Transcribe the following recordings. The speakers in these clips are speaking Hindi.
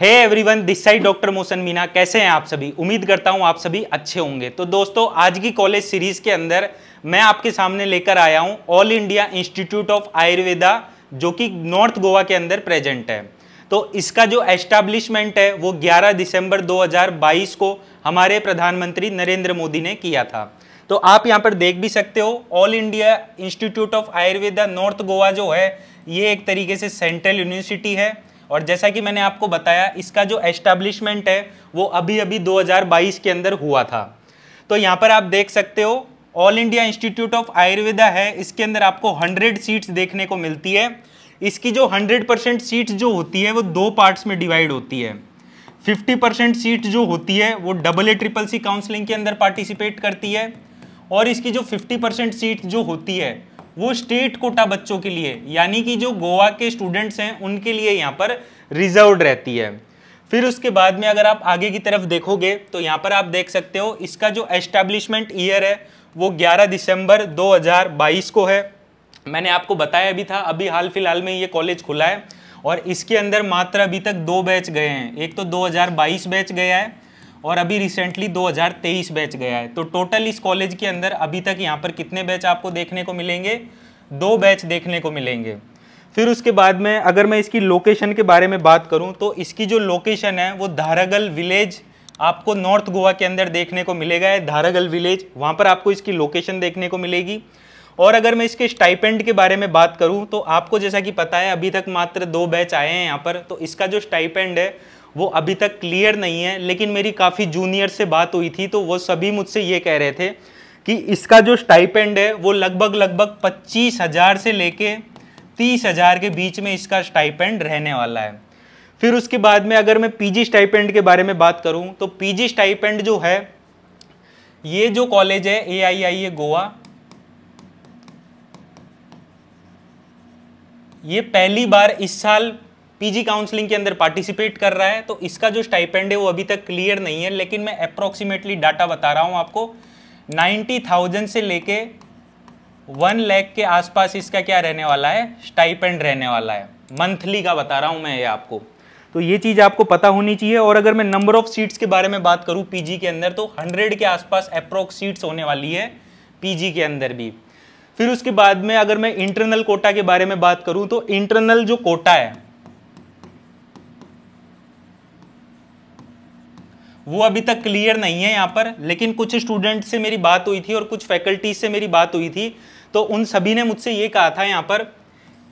hey everyone this side doctor मोशन मीना कैसे हैं आप सभी उम्मीद करता हूं आप सभी अच्छे होंगे तो दोस्तों आज की कॉलेज सीरीज के अंदर मैं आपके सामने लेकर आया हूं All India Institute of Ayurveda जो कि नॉर्थ गोवा के अंदर प्रेजेंट है तो इसका जो एस्टेब्लिशमेंट है वो 11 दिसंबर 2022 को हमारे प्रधानमंत्री नरेंद्र मोदी ने किया था तो आप यहाँ पर देख भी सकते हो All India Institute of Ayurveda North Goa जो है ये एक तरीके से सेंट्रल यूनिवर्सिटी है और जैसा कि मैंने आपको बताया इसका जो एस्टैब्लिशमेंट है वो अभी अभी 2022 के अंदर हुआ था तो यहाँ पर आप देख सकते हो All India Institute of Ayurveda है इसके अंदर आपको 100 सीट्स देखने को मिलती है इसकी जो 100 परसेंट सीट्स जो होती है वो दो पार्ट्स में डिवाइड होती है 50 परसेंट सीट जो होती है वो double A triple C counselling के अंदर पार्टिसिपेट करती है और इसकी जो 50 परसेंट सीट जो होती है वो स्टेट कोटा बच्चों के लिए यानी कि जो गोवा के स्टूडेंट्स हैं उनके लिए यहाँ पर रिजर्व रहती है फिर उसके बाद में अगर आप आगे की तरफ देखोगे तो यहाँ पर आप देख सकते हो इसका जो एस्टैब्लिशमेंट ईयर है वो 11 दिसंबर 2022 को है मैंने आपको बताया भी था अभी हाल फिलहाल में ये कॉलेज खुला है और इसके अंदर मात्र अभी तक दो बैच गए हैं एक तो 2022 बैच गया है और अभी रिसेंटली 2023 बैच गया है तो टोटल इस कॉलेज के अंदर अभी तक यहाँ पर कितने बैच आपको देखने को मिलेंगे दो बैच देखने को मिलेंगे फिर उसके बाद में अगर मैं इसकी लोकेशन के बारे में बात करूँ तो इसकी जो लोकेशन है वो धारागल विलेज आपको नॉर्थ गोवा के अंदर देखने को मिलेगा धारागल विलेज वहाँ पर आपको इसकी लोकेशन देखने को मिलेगी और अगर मैं इसके स्टाइपेंड के बारे में बात करूं तो आपको जैसा कि पता है अभी तक मात्र दो बैच आए हैं यहाँ पर तो इसका जो स्टाइपेंड है वो अभी तक क्लियर नहीं है लेकिन मेरी काफ़ी जूनियर से बात हुई थी तो वो सभी मुझसे ये कह रहे थे कि इसका जो स्टाइपेंड है वो लगभग लगभग पच्चीस हज़ार से लेके तीस हज़ार के बीच में इसका स्टाइपेंड रहने वाला है फिर उसके बाद में अगर मैं पीजी स्टाइपेंड के बारे में बात करूं तो पीजी स्टाइपेंड जो है ये जो कॉलेज है ए आई आई ए गोवा ये पहली बार इस साल पीजी काउंसलिंग के अंदर पार्टिसिपेट कर रहा है तो इसका जो स्टाइपेंड है वो अभी तक क्लियर नहीं है लेकिन मैं अप्रोक्सीमेटली डाटा बता रहा हूँ आपको नाइन्टी थाउजेंड से लेके वन लैख के आसपास इसका क्या रहने वाला है स्टाइपेंड रहने वाला है मंथली का बता रहा हूँ मैं ये आपको तो ये चीज़ आपको पता होनी चाहिए और अगर मैं नंबर ऑफ सीट्स के बारे में बात करूँ पीजी के अंदर तो हंड्रेड के आसपास अप्रोक्स सीट्स होने वाली है पीजी के अंदर भी फिर उसके बाद में अगर मैं इंटरनल कोटा के बारे में बात करूँ तो इंटरनल जो कोटा है वो अभी तक क्लियर नहीं है यहाँ पर लेकिन कुछ स्टूडेंट से मेरी बात हुई थी और कुछ फैकल्टी से मेरी बात हुई थी तो उन सभी ने मुझसे ये कहा था यहाँ पर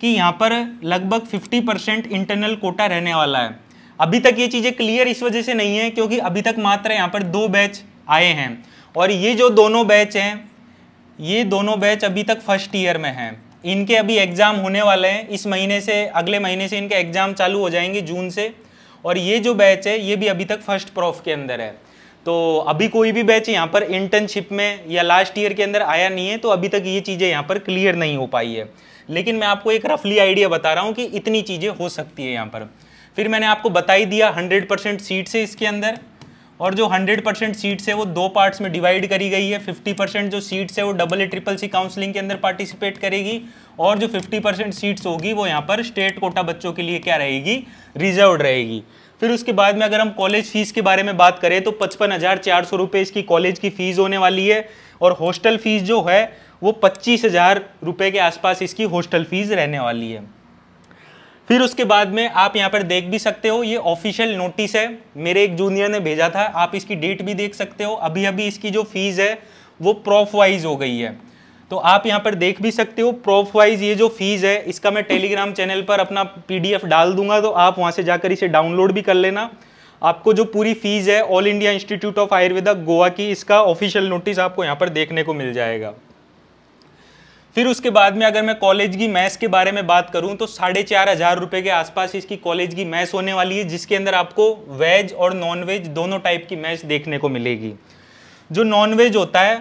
कि यहाँ पर लगभग 50 परसेंट इंटरनल कोटा रहने वाला है अभी तक ये चीज़ें क्लियर इस वजह से नहीं है क्योंकि अभी तक मात्र यहाँ पर दो बैच आए हैं और ये जो दोनों बैच हैं ये दोनों बैच अभी तक फर्स्ट ईयर में हैं इनके अभी एग्ज़ाम होने वाले हैं इस महीने से अगले महीने से इनके एग्ज़ाम चालू हो जाएंगे जून से और ये जो बैच है ये भी अभी तक फर्स्ट प्रॉफ के अंदर है तो अभी कोई भी बैच यहाँ पर इंटर्नशिप में या लास्ट ईयर के अंदर आया नहीं है तो अभी तक ये चीज़ें यहाँ पर क्लियर नहीं हो पाई है लेकिन मैं आपको एक रफली आइडिया बता रहा हूँ कि इतनी चीज़ें हो सकती है यहाँ पर फिर मैंने आपको बता ही दिया हंड्रेड परसेंट से इसके अंदर और जो 100 परसेंट सीट्स है वो दो पार्ट्स में डिवाइड करी गई है 50 परसेंट जो सीट्स है वो double A triple C counselling के अंदर पार्टिसिपेट करेगी और जो 50 परसेंट सीट्स होगी वो यहाँ पर स्टेट कोटा बच्चों के लिए क्या रहेगी रिजर्व रहेगी फिर उसके बाद में अगर हम कॉलेज फीस के बारे में बात करें तो पचपन हज़ार चार सौ रुपये इसकी कॉलेज की फ़ीस होने वाली है और हॉस्टल फीस जो है वो पच्चीस हज़ार रुपये के आसपास इसकी हॉस्टल फीस रहने वाली है फिर उसके बाद में आप यहाँ पर देख भी सकते हो ये ऑफिशियल नोटिस है मेरे एक जूनियर ने भेजा था आप इसकी डेट भी देख सकते हो अभी अभी इसकी जो फीस है वो प्रॉफ वाइज हो गई है तो आप यहाँ पर देख भी सकते हो प्रॉफ वाइज ये जो फीस है इसका मैं टेलीग्राम चैनल पर अपना पीडीएफ डाल दूंगा तो आप वहाँ से जाकर इसे डाउनलोड भी कर लेना आपको जो पूरी फीस है All India Institute of Ayurveda Goa की इसका ऑफिशियल नोटिस आपको यहाँ पर देखने को मिल जाएगा फिर उसके बाद में अगर मैं कॉलेज की मैथ्स के बारे में बात करूं तो साढ़े चार हज़ार रुपए के आसपास इसकी कॉलेज की मैथ्स होने वाली है जिसके अंदर आपको वेज और नॉन वेज दोनों टाइप की मैथ्स देखने को मिलेगी जो नॉन वेज होता है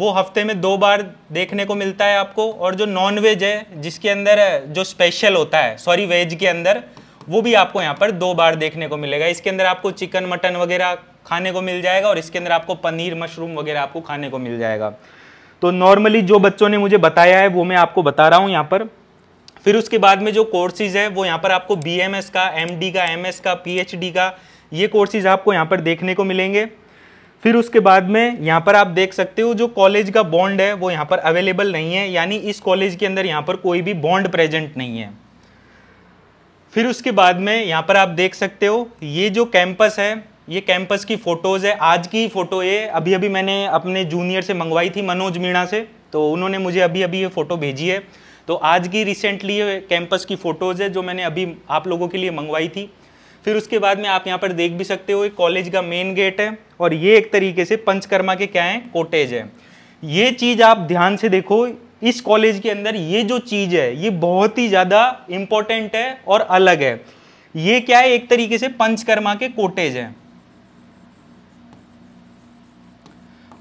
वो हफ्ते में दो बार देखने को मिलता है आपको और जो नॉन वेज है जिसके अंदर जो स्पेशल होता है सॉरी वेज के अंदर वो भी आपको यहाँ पर दो बार देखने को मिलेगा इसके अंदर आपको चिकन मटन वगैरह खाने को मिल जाएगा और इसके अंदर आपको पनीर मशरूम वगैरह आपको खाने को मिल जाएगा तो नॉर्मली जो बच्चों ने मुझे बताया है वो मैं आपको बता रहा हूँ यहाँ पर फिर उसके बाद में जो कोर्सेज है वो यहाँ पर आपको बी का एम का एम का पी का ये कोर्सेज आपको यहाँ पर देखने को मिलेंगे फिर उसके बाद में यहाँ पर आप देख सकते हो जो कॉलेज का बॉन्ड है वो यहाँ पर अवेलेबल नहीं है यानी इस कॉलेज के अंदर यहाँ पर कोई भी बॉन्ड प्रेजेंट नहीं है फिर उसके बाद में यहाँ पर आप देख सकते हो ये जो कैंपस है ये कैंपस की फ़ोटोज़ है आज की फ़ोटो ये अभी अभी मैंने अपने जूनियर से मंगवाई थी मनोज मीणा से तो उन्होंने मुझे अभी अभी ये फ़ोटो भेजी है तो आज की रिसेंटली कैंपस की फ़ोटोज़ है जो मैंने अभी आप लोगों के लिए मंगवाई थी फिर उसके बाद में आप यहाँ पर देख भी सकते हो कॉलेज का मेन गेट है और ये एक तरीके से पंचकर्मा के क्या हैं कोटेज है ये चीज़ आप ध्यान से देखो इस कॉलेज के अंदर ये जो चीज़ है ये बहुत ही ज़्यादा इम्पोर्टेंट है और अलग है ये क्या है एक तरीके से पंचकर्मा के कोटेज हैं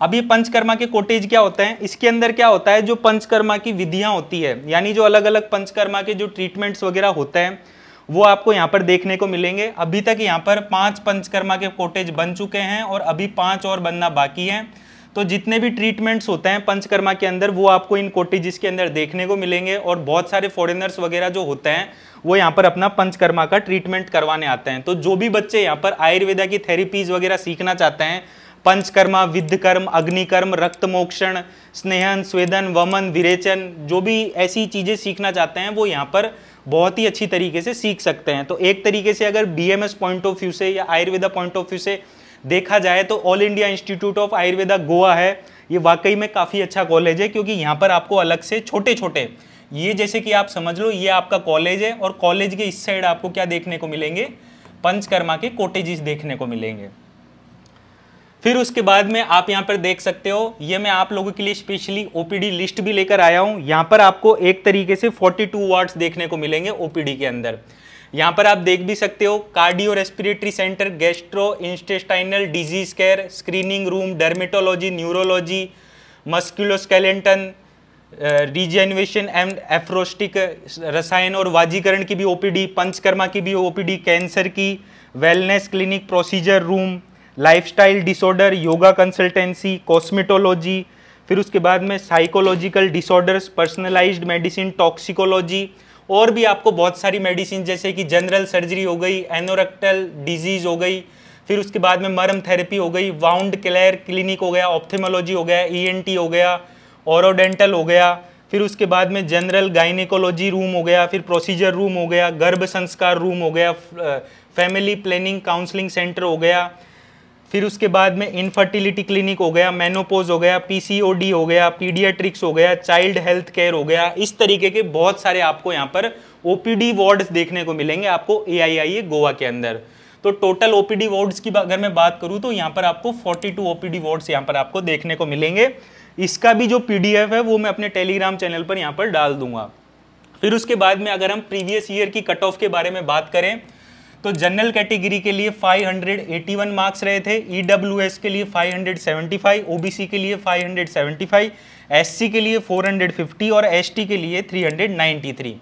अब ये पंचकर्मा के कोटेज क्या होते हैं इसके अंदर क्या होता है जो पंचकर्मा की विधियां होती है यानी जो अलग अलग पंचकर्मा के जो ट्रीटमेंट्स वगैरह होते हैं वो आपको यहाँ पर देखने को मिलेंगे अभी तक यहाँ पर पांच पंचकर्मा के कोटेज बन चुके हैं और अभी पांच और बनना बाकी है तो जितने भी ट्रीटमेंट्स होते हैं पंचकर्मा के अंदर वो आपको इन कोटेज के अंदर देखने को मिलेंगे और बहुत सारे फॉरेनर्स वगैरह जो होते हैं वो यहाँ पर अपना पंचकर्मा का ट्रीटमेंट करवाने आते हैं तो जो भी बच्चे यहाँ पर आयुर्वेदा की थेरेपीज वगैरह सीखना चाहते हैं पंचकर्मा विद्ध कर्म अग्निकर्म रक्तमोक्षण स्नेहन स्वेदन वमन विरेचन जो भी ऐसी चीज़ें सीखना चाहते हैं वो यहाँ पर बहुत ही अच्छी तरीके से सीख सकते हैं तो एक तरीके से अगर बी पॉइंट ऑफ व्यू से या आयुर्वेदा पॉइंट ऑफ व्यू से देखा जाए तो All India Institute of Ayurveda Goa है ये वाकई में काफ़ी अच्छा कॉलेज है क्योंकि यहाँ पर आपको अलग से छोटे छोटे ये जैसे कि आप समझ लो ये आपका कॉलेज है और कॉलेज के इस साइड आपको क्या देखने को मिलेंगे पंचकर्मा के कोटेजेस देखने को मिलेंगे फिर उसके बाद में आप यहाँ पर देख सकते हो ये मैं आप लोगों के लिए स्पेशली ओपीडी लिस्ट भी लेकर आया हूँ यहाँ पर आपको एक तरीके से 42 टू वार्ड्स देखने को मिलेंगे ओपीडी के अंदर यहाँ पर आप देख भी सकते हो cardio respiratory centre gastro intestinal disease care screening room dermatology neurology musculoskeletal rejuvenation and aphrodisiac रसायन और वाजीकरण की भी ओपीडी पंचकर्मा की भी ओपीडी कैंसर की wellness clinic procedure room lifestyle disorder yoga consultancy cosmetology फिर उसके बाद में psychological disorders personalised medicine toxicology और भी आपको बहुत सारी मेडिसिन जैसे कि जनरल सर्जरी हो गई एनोरेक्टल डिजीज़ हो गई फिर उसके बाद में मरम थेरेपी हो गई वाउंड क्लेयर क्लिनिक हो गया ऑप्थेमोलॉजी हो गया ई e हो गया ओरोडेंटल हो गया फिर उसके बाद में जनरल गाइनिकोलॉजी रूम हो गया फिर प्रोसीजर रूम हो गया गर्भ संस्कार रूम हो गया फैमिली प्लानिंग काउंसलिंग सेंटर हो गया फिर उसके बाद में इनफर्टिलिटी क्लिनिक हो गया मेनोपोज हो गया पीसीओडी हो गया पीडियाट्रिक्स हो गया चाइल्ड हेल्थ केयर हो गया इस तरीके के बहुत सारे आपको यहाँ पर ओपीडी वार्ड्स देखने को मिलेंगे आपको ए e गोवा के अंदर तो टोटल ओपीडी वार्ड्स की अगर मैं बात करूँ तो यहाँ पर आपको 42 ओपीडी वार्ड्स यहाँ पर आपको देखने को मिलेंगे इसका भी जो पी है वो मैं अपने टेलीग्राम चैनल पर यहाँ पर डाल दूंगा फिर उसके बाद में अगर हम प्रीवियस ईयर की कट ऑफ के बारे में बात करें तो जनरल कैटेगरी के लिए 581 मार्क्स रहे थे ईडब्ल्यूएस e के लिए 575 ओबीसी के लिए 575 एससी के लिए 450 और एसटी के लिए 393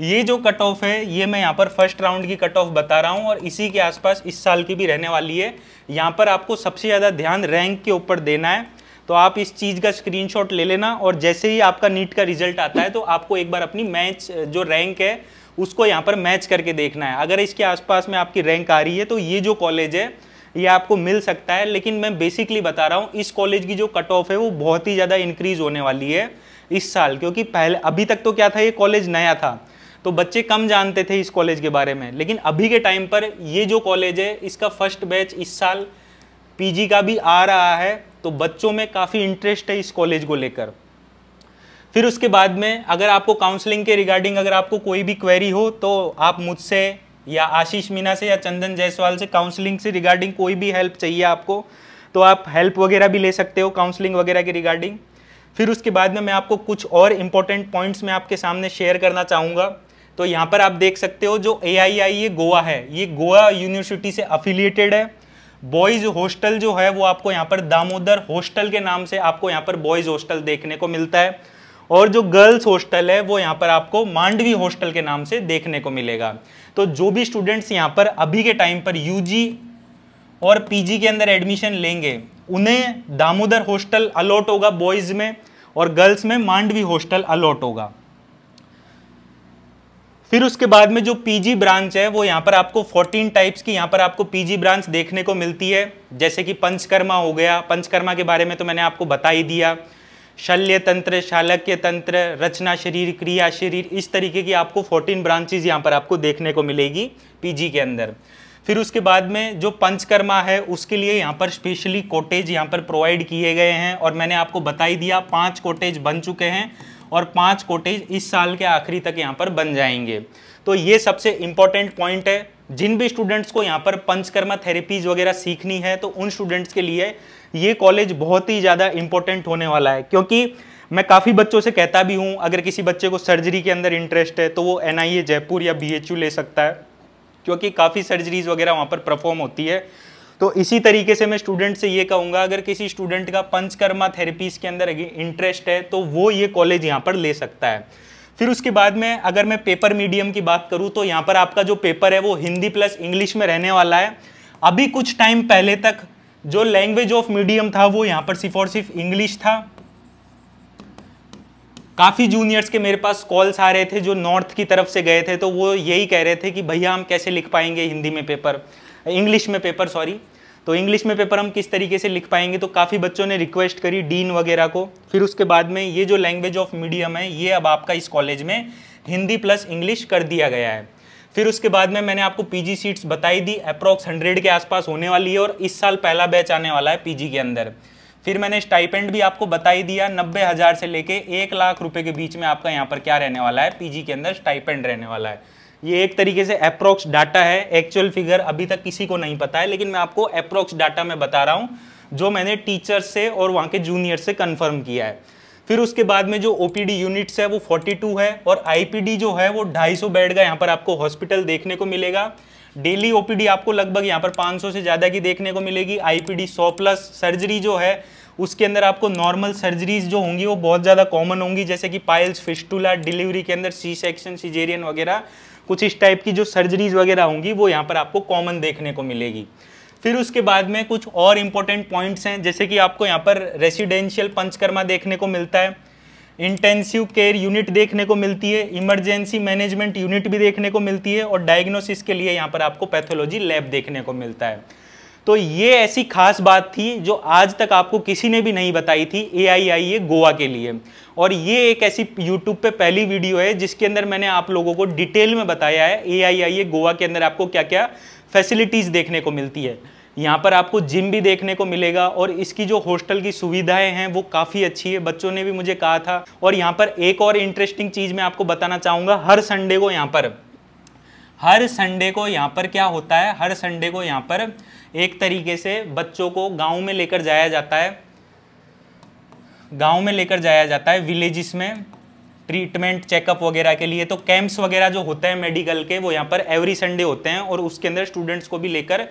ये जो कट ऑफ है ये मैं यहाँ पर फर्स्ट राउंड की कट ऑफ बता रहा हूँ और इसी के आसपास इस साल की भी रहने वाली है यहाँ पर आपको सबसे ज़्यादा ध्यान रैंक के ऊपर देना है तो आप इस चीज़ का स्क्रीनशॉट ले लेना और जैसे ही आपका नीट का रिजल्ट आता है तो आपको एक बार अपनी मैच जो रैंक है उसको यहाँ पर मैच करके देखना है अगर इसके आसपास में आपकी रैंक आ रही है तो ये जो कॉलेज है ये आपको मिल सकता है लेकिन मैं बेसिकली बता रहा हूँ इस कॉलेज की जो कट ऑफ है वो बहुत ही ज़्यादा इंक्रीज होने वाली है इस साल क्योंकि पहले अभी तक तो क्या था ये कॉलेज नया था तो बच्चे कम जानते थे इस कॉलेज के बारे में लेकिन अभी के टाइम पर ये जो कॉलेज है इसका फर्स्ट बैच इस साल पीजी का भी आ रहा है तो बच्चों में काफ़ी इंटरेस्ट है इस कॉलेज को लेकर फिर उसके बाद में अगर आपको काउंसलिंग के रिगार्डिंग अगर आपको कोई भी क्वेरी हो तो आप मुझसे या आशीष मीना से या चंदन जायसवाल से काउंसलिंग से रिगार्डिंग कोई भी हेल्प चाहिए आपको तो आप हेल्प वगैरह भी ले सकते हो काउंसलिंग वगैरह के रिगार्डिंग फिर उसके बाद में मैं आपको कुछ और इम्पोर्टेंट पॉइंट्स मैं आपके सामने शेयर करना चाहूँगा तो यहाँ पर आप देख सकते हो जो ए ये गोवा है ये गोवा यूनिवर्सिटी से अफिलिएटेड है बॉयज़ हॉस्टल जो है वो आपको यहाँ पर दामोदर हॉस्टल के नाम से आपको यहाँ पर बॉयज़ हॉस्टल देखने को मिलता है और जो गर्ल्स हॉस्टल है वो यहाँ पर आपको मांडवी हॉस्टल के नाम से देखने को मिलेगा तो जो भी स्टूडेंट्स यहाँ पर अभी के टाइम पर यूजी और पीजी के अंदर एडमिशन लेंगे उन्हें दामोदर हॉस्टल अलॉट होगा बॉयज़ में और गर्ल्स में मांडवी हॉस्टल अलॉट होगा फिर उसके बाद में जो पीजी ब्रांच है वो यहाँ पर आपको 14 टाइप्स की यहाँ पर आपको पीजी ब्रांच देखने को मिलती है जैसे कि पंचकर्मा हो गया पंचकर्मा के बारे में तो मैंने आपको बता ही दिया शल्य तंत्र शालक्य तंत्र रचना शरीर क्रिया शरीर इस तरीके की आपको 14 ब्रांचेज यहाँ पर आपको देखने को मिलेगी पीजी के अंदर फिर उसके बाद में जो पंचकर्मा है उसके लिए यहाँ पर स्पेशली कोटेज यहाँ पर प्रोवाइड किए गए हैं और मैंने आपको बता ही दिया पाँच कोटेज बन चुके हैं और पाँच कोटेज इस साल के आखिरी तक यहाँ पर बन जाएंगे तो ये सबसे इंपॉर्टेंट पॉइंट है जिन भी स्टूडेंट्स को यहाँ पर पंचकर्मा थेरेपीज वगैरह सीखनी है तो उन स्टूडेंट्स के लिए ये कॉलेज बहुत ही ज़्यादा इंपॉर्टेंट होने वाला है क्योंकि मैं काफ़ी बच्चों से कहता भी हूँ अगर किसी बच्चे को सर्जरी के अंदर इंटरेस्ट है तो वो एन जयपुर या बी ले सकता है क्योंकि काफ़ी सर्जरीज वगैरह वहाँ पर परफॉर्म होती है तो इसी तरीके से मैं स्टूडेंट से ये कहूंगा अगर किसी स्टूडेंट का पंचकर्मा थेरेपीज के अंदर इंटरेस्ट है तो वो ये कॉलेज यहाँ पर ले सकता है फिर उसके बाद में अगर मैं पेपर मीडियम की बात करूँ तो यहाँ पर आपका जो पेपर है वो हिंदी प्लस इंग्लिश में रहने वाला है अभी कुछ टाइम पहले तक जो लैंग्वेज ऑफ मीडियम था वो यहाँ पर सिर्फ और सिर्फ इंग्लिश था काफ़ी जूनियर्स के मेरे पास कॉल्स आ रहे थे जो नॉर्थ की तरफ से गए थे तो वो यही कह रहे थे कि भैया हम कैसे लिख पाएंगे हिंदी में पेपर इंग्लिश में पेपर सॉरी तो इंग्लिश में पेपर हम किस तरीके से लिख पाएंगे तो काफ़ी बच्चों ने रिक्वेस्ट करी डीन वगैरह को फिर उसके बाद में ये जो लैंग्वेज ऑफ मीडियम है ये अब आपका इस कॉलेज में हिंदी प्लस इंग्लिश कर दिया गया है फिर उसके बाद में मैंने आपको पीजी सीट्स बताई दी अप्रॉक्स हंड्रेड के आसपास होने वाली है और इस साल पहला बैच आने वाला है पीजी के अंदर फिर मैंने स्टाइपेंड भी आपको बताई दिया नब्बे हज़ार से लेके एक लाख रुपए के बीच में आपका यहाँ पर क्या रहने वाला है पीजी के अंदर स्टाइपेंड रहने वाला है ये एक तरीके से अप्रोक्स डाटा है एक्चुअल फिगर अभी तक किसी को नहीं पता है लेकिन मैं आपको अप्रोक्स डाटा में बता रहा हूँ जो मैंने टीचर से और वहाँ के जूनियर से कन्फर्म किया है फिर उसके बाद में जो ओ यूनिट्स है वो 42 है और आई जो है वो 250 बेड का यहाँ पर आपको हॉस्पिटल देखने को मिलेगा डेली ओपीडी आपको लगभग यहाँ पर 500 से ज़्यादा की देखने को मिलेगी आईपीडी 100 प्लस सर्जरी जो है उसके अंदर आपको नॉर्मल सर्जरीज जो होंगी वो बहुत ज़्यादा कॉमन होंगी जैसे कि पाइल्स फिस्टूला डिलीवरी के अंदर सी सेक्शन सीजेरियन वगैरह कुछ इस टाइप की जो सर्जरीज वगैरह होंगी वो यहाँ पर आपको कॉमन देखने को मिलेगी फिर उसके बाद में कुछ और इम्पोर्टेंट पॉइंट्स हैं जैसे कि आपको यहाँ पर रेसिडेंशियल पंचकर्मा देखने को मिलता है इंटेंसिव केयर यूनिट देखने को मिलती है इमरजेंसी मैनेजमेंट यूनिट भी देखने को मिलती है और डायग्नोसिस के लिए यहाँ पर आपको पैथोलॉजी लैब देखने को मिलता है तो ये ऐसी खास बात थी जो आज तक आपको किसी ने भी नहीं बताई थी ए आई आई ए गोवा के लिए और ये एक ऐसी यूट्यूब पे पहली वीडियो है जिसके अंदर मैंने आप लोगों को डिटेल में बताया है ए आई आई ए गोवा के अंदर आपको क्या क्या फैसिलिटीज़ देखने को मिलती है यहाँ पर आपको जिम भी देखने को मिलेगा और इसकी जो हॉस्टल की सुविधाएं हैं वो काफ़ी अच्छी है बच्चों ने भी मुझे कहा था और यहाँ पर एक और इंटरेस्टिंग चीज़ मैं आपको बताना चाहूँगा हर संडे को यहाँ पर हर संडे को यहाँ पर क्या होता है हर संडे को यहाँ पर एक तरीके से बच्चों को गाँव में लेकर जाया जाता है गाँव में लेकर जाया जाता है विलेजेस में ट्रीटमेंट चेकअप वगैरह के लिए तो कैंप्स वगैरह जो होते हैं मेडिकल के वो यहाँ पर एवरी संडे होते हैं और उसके अंदर स्टूडेंट्स को भी लेकर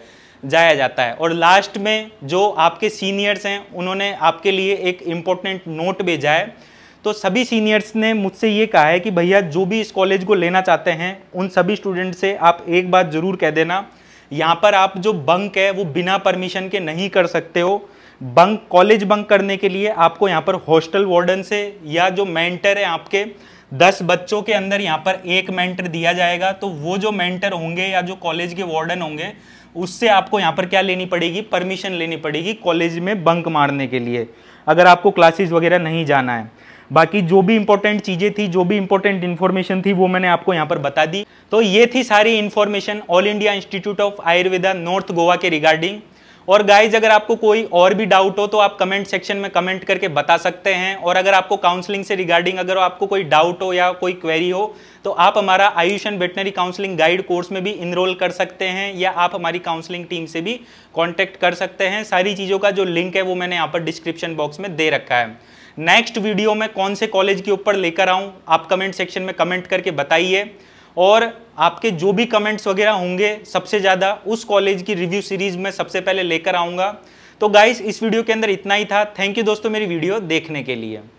जाया जाता है और लास्ट में जो आपके सीनियर्स हैं उन्होंने आपके लिए एक इम्पोर्टेंट नोट भेजा है तो सभी सीनियर्स ने मुझसे ये कहा है कि भैया जो भी इस कॉलेज को लेना चाहते हैं उन सभी स्टूडेंट से आप एक बात ज़रूर कह देना यहाँ पर आप जो बंक है वो बिना परमिशन के नहीं कर सकते हो बंक कॉलेज बंक करने के लिए आपको यहाँ पर हॉस्टल वार्डन से या जो मेंटर है आपके दस बच्चों के अंदर यहाँ पर एक मेंटर दिया जाएगा तो वो जो मेंटर होंगे या जो कॉलेज के वार्डन होंगे उससे आपको यहाँ पर क्या लेनी पड़ेगी परमिशन लेनी पड़ेगी कॉलेज में बंक मारने के लिए अगर आपको क्लासेज वगैरह नहीं जाना है बाकी जो भी इंपॉर्टेंट चीज़ें थी जो भी इंपॉर्टेंट इन्फॉर्मेशन थी वो मैंने आपको यहाँ पर बता दी तो ये थी सारी information All India Institute of Ayurveda North Goa के रिगार्डिंग और गाइज अगर आपको कोई और भी डाउट हो तो आप कमेंट सेक्शन में कमेंट करके बता सकते हैं और अगर आपको काउंसलिंग से रिगार्डिंग अगर आपको कोई डाउट हो या कोई क्वेरी हो तो आप हमारा AYUSH and veterinary counselling guide course में भी इनरोल कर सकते हैं या आप हमारी काउंसलिंग टीम से भी कॉन्टैक्ट कर सकते हैं सारी चीज़ों का जो लिंक है वो मैंने यहाँ पर डिस्क्रिप्शन बॉक्स में दे रखा है नेक्स्ट वीडियो में कौन से कॉलेज के ऊपर लेकर आऊँ आप कमेंट सेक्शन में कमेंट करके बताइए और आपके जो भी कमेंट्स वगैरह होंगे सबसे ज़्यादा उस कॉलेज की रिव्यू सीरीज़ में सबसे पहले लेकर आऊँगा तो गाइस इस वीडियो के अंदर इतना ही था थैंक यू दोस्तों मेरी वीडियो देखने के लिए